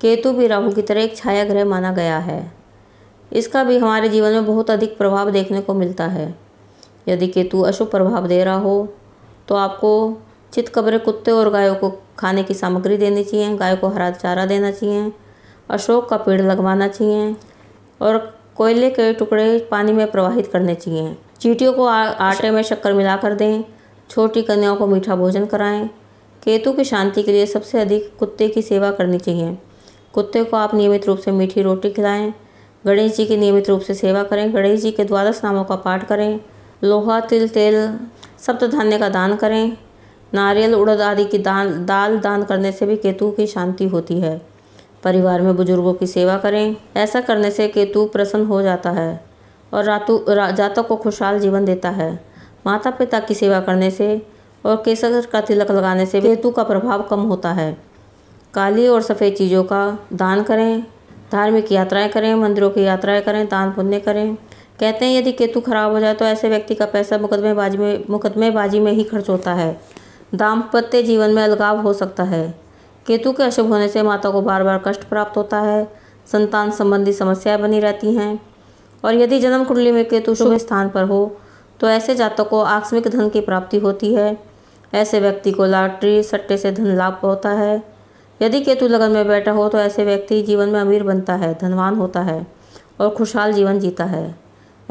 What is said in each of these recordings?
केतु भी राहु की तरह एक छाया ग्रह माना गया है इसका भी हमारे जीवन में बहुत अधिक प्रभाव देखने को मिलता है यदि केतु अशुभ प्रभाव दे रहा हो तो आपको चित कबरे कुत्ते और गायों को खाने की सामग्री देनी चाहिए गायों को हरा चारा देना चाहिए अशोक का पेड़ लगवाना चाहिए और कोयले के टुकड़े पानी में प्रवाहित करने चाहिए चीटियों को आटे में शक्कर मिलाकर दें छोटी कन्याओं को मीठा भोजन कराएं केतु की शांति के लिए सबसे अधिक कुत्ते की सेवा करनी चाहिए कुत्ते को आप नियमित रूप से मीठी रोटी खिलाएं गणेश जी की नियमित रूप से सेवा करें गणेश जी के द्वादश नामों का पाठ करें लोहा तिल तेल सप्त धान्य का दान करें नारियल उड़द आदि की दान दाल दान करने से भी केतु की शांति होती है परिवार में बुजुर्गों की सेवा करें ऐसा करने से केतु प्रसन्न हो जाता है और रातु रा, जातक को खुशहाल जीवन देता है माता पिता की सेवा करने से और केसर का तिलक लगाने से केतु का प्रभाव कम होता है काली और सफ़ेद चीज़ों का दान करें धार्मिक यात्राएं करें मंदिरों की यात्राएं करें दान पुण्य करें कहते हैं यदि केतु खराब हो जाए तो ऐसे व्यक्ति का पैसा मुकदमेबाजी में मुकदमेबाजी में ही खर्च होता है दाम्पत्य जीवन में अलगाव हो सकता है केतु के अशुभ होने से माता को बार बार कष्ट प्राप्त होता है संतान संबंधी समस्याएं बनी रहती हैं और यदि जन्म कुंडली में केतु शुभ स्थान पर हो तो ऐसे जातक को आकस्मिक धन की प्राप्ति होती है ऐसे व्यक्ति को लॉटरी सट्टे से धन लाभ होता है यदि केतु लगन में बैठा हो तो ऐसे व्यक्ति जीवन में अमीर बनता है धनवान होता है और खुशहाल जीवन जीता है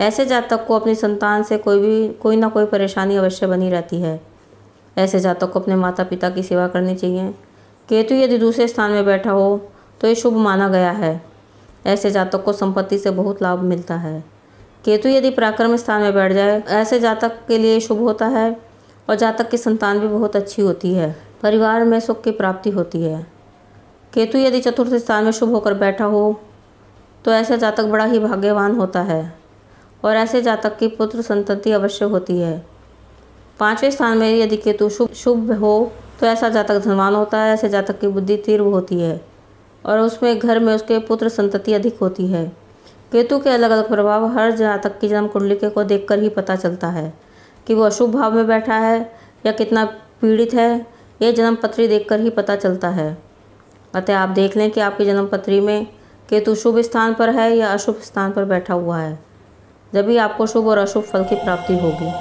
ऐसे जातक को अपनी संतान से कोई भी कोई ना कोई परेशानी अवश्य बनी रहती है ऐसे जातक को अपने माता पिता की सेवा करनी चाहिए केतु यदि दूसरे स्थान में बैठा हो तो ये शुभ माना गया है ऐसे जातक को संपत्ति से बहुत लाभ मिलता है केतु यदि पराक्रम स्थान में बैठ जाए ऐसे जातक के लिए शुभ होता है और जातक की संतान भी बहुत अच्छी होती है परिवार में सुख की प्राप्ति होती है केतु यदि चतुर्थ स्थान में शुभ होकर बैठा हो तो ऐसा जातक बड़ा ही भाग्यवान होता है और ऐसे जातक की पुत्र संतति अवश्य होती है पांचवें स्थान में यदि केतु शुभ शुभ हो तो ऐसा जातक धनवान होता है ऐसे जातक की बुद्धि तीव्र होती है और उसमें घर में उसके पुत्र संतति अधिक होती है केतु के अलग अलग प्रभाव हर जातक की जन्म कुंडली के को देखकर ही पता चलता है कि वो अशुभ भाव में बैठा है या कितना पीड़ित है यह जन्मपत्री कर ही पता चलता है अतः आप देख लें कि आपकी जन्मपत्री में केतु शुभ स्थान पर है या अशुभ स्थान पर बैठा हुआ है जब भी आपको शुभ और अशुभ फल की प्राप्ति होगी